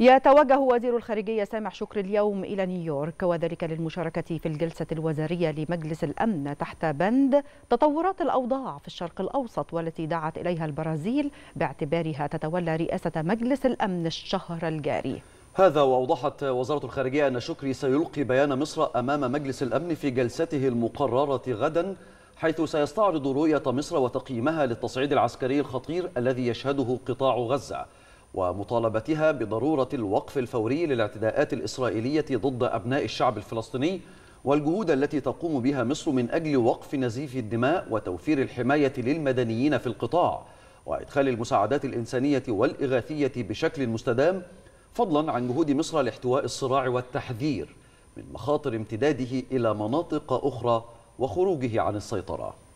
يتوجه وزير الخارجية سامح شكري اليوم إلى نيويورك وذلك للمشاركة في الجلسة الوزارية لمجلس الأمن تحت بند تطورات الأوضاع في الشرق الأوسط والتي دعت إليها البرازيل باعتبارها تتولى رئاسة مجلس الأمن الشهر الجاري هذا وأوضحت وزارة الخارجية أن شكري سيلقي بيان مصر أمام مجلس الأمن في جلسته المقررة غدا حيث سيستعرض رؤية مصر وتقييمها للتصعيد العسكري الخطير الذي يشهده قطاع غزة ومطالبتها بضرورة الوقف الفوري للاعتداءات الإسرائيلية ضد أبناء الشعب الفلسطيني والجهود التي تقوم بها مصر من أجل وقف نزيف الدماء وتوفير الحماية للمدنيين في القطاع وإدخال المساعدات الإنسانية والإغاثية بشكل مستدام فضلا عن جهود مصر لاحتواء الصراع والتحذير من مخاطر امتداده إلى مناطق أخرى وخروجه عن السيطرة